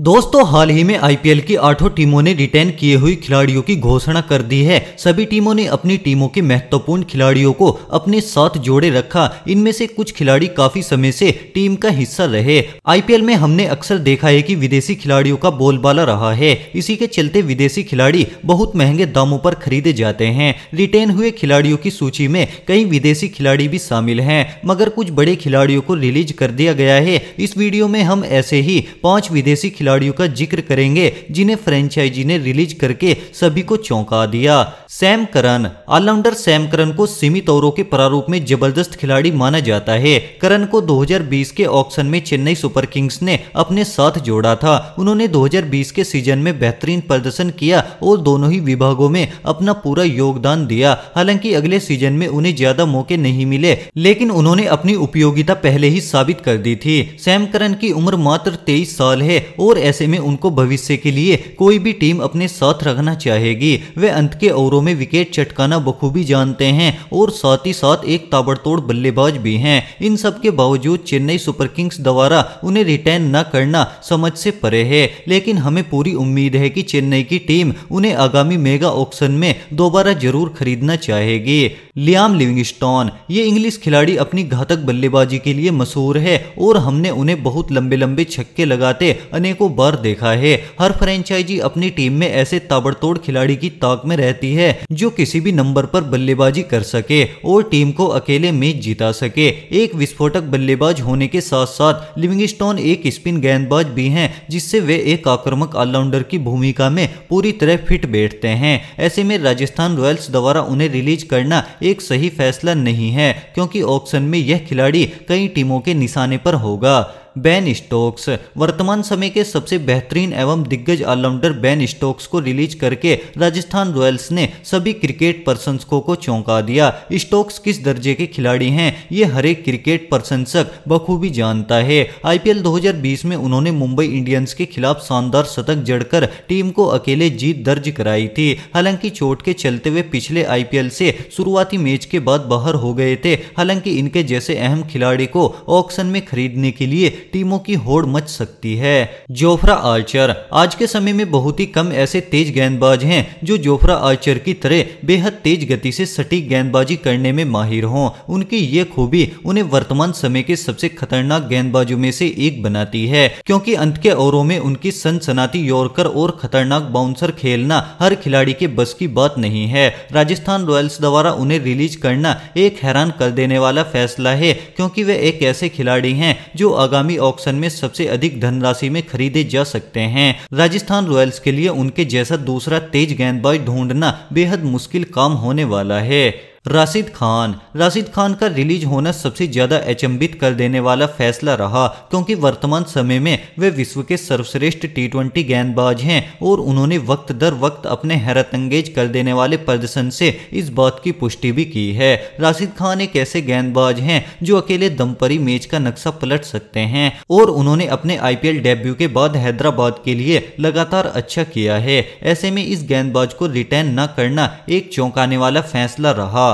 दोस्तों हाल ही में आईपीएल की आठों टीमों ने रिटेन किए हुए खिलाड़ियों की घोषणा कर दी है सभी टीमों ने अपनी टीमों के महत्वपूर्ण खिलाड़ियों को अपने साथ जोड़े रखा इनमें से कुछ खिलाड़ी काफी समय से टीम का हिस्सा रहे आईपीएल में हमने अक्सर देखा है कि विदेशी खिलाड़ियों का बोलबाला रहा है इसी के चलते विदेशी खिलाड़ी बहुत महंगे दामों पर खरीदे जाते हैं रिटेन हुए खिलाड़ियों की सूची में कई विदेशी खिलाड़ी भी शामिल है मगर कुछ बड़े खिलाड़ियों को रिलीज कर दिया गया है इस वीडियो में हम ऐसे ही पांच विदेशी खिलाड़ियों का जिक्र करेंगे जिन्हें फ्रेंचाइजी ने रिलीज करके सभी को चौंका दिया Sam Curran allrounder Sam Curran को सीमित ओवरों के प्रारूप में जबरदस्त खिलाड़ी माना जाता है करन को 2020 के ऑक्शन में चेन्नई सुपर किंग्स ने अपने साथ जोड़ा था उन्होंने 2020 के सीजन में बेहतरीन प्रदर्शन किया और दोनों ही विभागों में अपना पूरा योगदान दिया हालांकि अगले सीजन में उन्हें ज्यादा मौके नहीं मिले लेकिन उन्होंने अपनी उपयोगिता पहले ही साबित कर दी थी सैम करन की उम्र मात्र तेईस साल है और ऐसे में उनको भविष्य के लिए कोई भी टीम अपने साथ रखना चाहेगी वे अंत के ओवरों में विकेट चटकाना बखूबी जानते हैं और साथ ही साथ एक ताबड़तोड़ बल्लेबाज भी हैं इन सब के बावजूद चेन्नई सुपर किंग्स द्वारा उन्हें रिटर्न न करना समझ से परे है लेकिन हमें पूरी उम्मीद है कि चेन्नई की टीम उन्हें आगामी मेगा ऑक्शन में दोबारा जरूर खरीदना चाहेगी लियाम लिविंगस्टोन ये इंग्लिश खिलाड़ी अपनी घातक बल्लेबाजी के लिए मशहूर है और हमने उन्हें बहुत लंबे लंबे छक्के लगाते अनेकों बार देखा है हर फ्रेंचाइजी अपनी टीम में ऐसे ताबड़तोड़ खिलाड़ी की ताक में रहती है जो किसी भी नंबर पर बल्लेबाजी कर सके और टीम को अकेले मैच जिता सके एक विस्फोटक बल्लेबाज होने के साथ साथ लिविंगस्टोन एक स्पिन गेंदबाज भी हैं जिससे वे एक आक्रामक ऑलराउंडर की भूमिका में पूरी तरह फिट बैठते हैं ऐसे में राजस्थान रॉयल्स द्वारा उन्हें रिलीज करना एक सही फैसला नहीं है क्योंकि ऑक्शन में यह खिलाड़ी कई टीमों के निशाने पर होगा बैन स्टोक्स वर्तमान समय के सबसे बेहतरीन एवं दिग्गज ऑलराउंडर बैन स्टोक्स को रिलीज करके राजस्थान रॉयल्स ने सभी क्रिकेट प्रशंसकों को चौंका दिया स्टोक्स किस दर्जे के खिलाड़ी हैं ये हरेक क्रिकेट प्रशंसक बखूबी जानता है आईपीएल 2020 में उन्होंने मुंबई इंडियंस के खिलाफ शानदार शतक जड़कर टीम को अकेले जीत दर्ज कराई थी हालांकि चोट के चलते वे पिछले आईपीएल से शुरुआती मैच के बाद बाहर हो गए थे हालांकि इनके जैसे अहम खिलाड़ी को ऑक्शन में खरीदने के लिए टीमों की होड़ मच सकती है जोफ्रा आर्चर आज के समय में बहुत ही कम ऐसे तेज गेंदबाज हैं जो जोफ्रा आर्चर की तरह बेहद तेज गति से सटीक गेंदबाजी करने में माहिर हों उनकी ये खूबी उन्हें वर्तमान समय के सबसे खतरनाक गेंदबाजों में से एक बनाती है क्योंकि अंत के ओवरों में उनकी सनसनाती यॉर्कर और खतरनाक बाउंसर खेलना हर खिलाड़ी के बस की बात नहीं है राजस्थान रॉयल्स द्वारा उन्हें रिलीज करना एक हैरान कर देने वाला फैसला है क्योंकि वे एक ऐसे खिलाड़ी हैं जो आगामी आगामी ऑक्शन में सबसे अधिक धनराशि में खरीदे जा सकते हैं राजस्थान रॉयल्स के लिए उनके जैसा दूसरा तेज गेंदबाज ढूंढना बेहद मुश्किल काम होने वाला है राशिद खान राशिद खान का रिलीज होना सबसे ज्यादा अचंबित कर देने वाला फैसला रहा क्योंकि वर्तमान समय में वे विश्व के सर्वश्रेष्ठ टी ट्वेंटी गेंदबाज हैं और उन्होंने वक्त दर वक्त अपने अंगेज कर देने वाले प्रदर्शन से इस बात की पुष्टि भी की है राशिद खान एक ऐसे गेंदबाज हैं जो अकेले दमपरी मैच का नक्शा पलट सकते हैं और उन्होंने अपने आई डेब्यू के बाद हैदराबाद के लिए लगातार अच्छा किया है ऐसे में इस गेंदबाज को रिटर्न न करना एक चौंकाने वाला फैसला रहा